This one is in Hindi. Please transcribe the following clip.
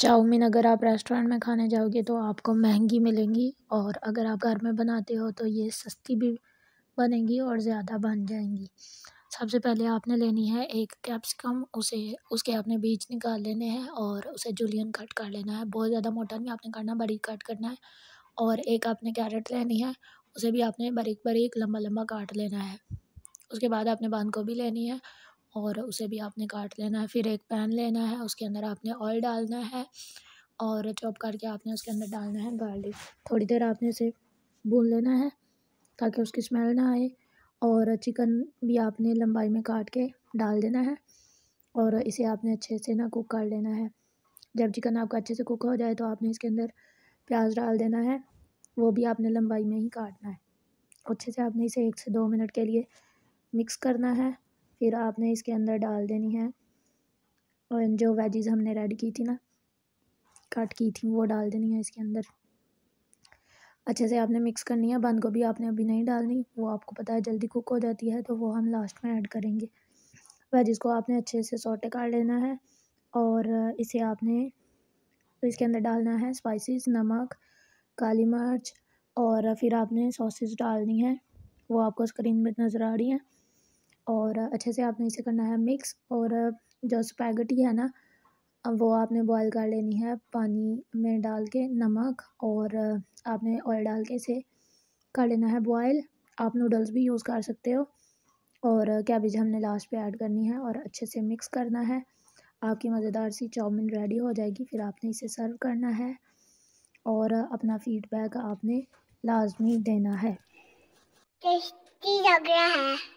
चाउमीन अगर आप रेस्टोरेंट में खाने जाओगे तो आपको महंगी मिलेंगी और अगर आप घर में बनाते हो तो ये सस्ती भी बनेंगी और ज़्यादा बन जाएंगी सबसे पहले आपने लेनी है एक कैप्सिकम उसे उसके आपने बीज निकाल लेने हैं और उसे जुलियन कट कर लेना है बहुत ज़्यादा मोटा नहीं आपने करना बारीक कट करना है और एक आपने कैरेट लेनी है उसे भी आपने बारीक बारीक लंबा लंबा काट लेना है उसके बाद आपने बांध गोभी लेनी है और उसे भी आपने काट लेना है फिर एक पैन लेना है उसके अंदर आपने ऑयल डालना है और चॉप करके आपने उसके अंदर डालना है गार्लिक थोड़ी देर आपने इसे भून लेना है ताकि उसकी स्मेल ना आए और चिकन भी आपने लंबाई में काट के डाल देना है और इसे आपने अच्छे से ना कुक कर लेना है जब चिकन आपका अच्छे से कुक हो जाए तो आपने इसके अंदर प्याज डाल देना है वो भी आपने लंबाई में ही काटना है अच्छे से आपने इसे एक से दो मिनट के लिए मिक्स करना है फिर आपने इसके अंदर डाल देनी है और जो वेजिज़ हमने रेड की थी ना कट की थी वो डाल देनी है इसके अंदर अच्छे से आपने मिक्स करनी है बंद गोभी आपने अभी नहीं डालनी वो आपको पता है जल्दी कुक हो जाती है तो वो हम लास्ट में ऐड करेंगे वेजेस को आपने अच्छे से सोटे काट लेना है और इसे आपने इसके अंदर डालना है स्पाइसेस नमक काली मिर्च और फिर आपने सॉसेस डालनी है वो आपको स्क्रीन पर नज़र आ रही हैं और अच्छे से आपने इसे करना है मिक्स और जो स्पैगेटी है ना वो आपने बॉईल कर लेनी है पानी में डाल के नमक और आपने ऑयल डाल के इसे कर लेना है बॉयल आप नूडल्स भी यूज़ कर सकते हो और कैबेज हमने लास्ट पे ऐड करनी है और अच्छे से मिक्स करना है आपकी मज़ेदार सी चाउमीन रेडी हो जाएगी फिर आपने इसे सर्व करना है और अपना फीडबैक आपने लाजमी देना है टेस्टी लग रहा है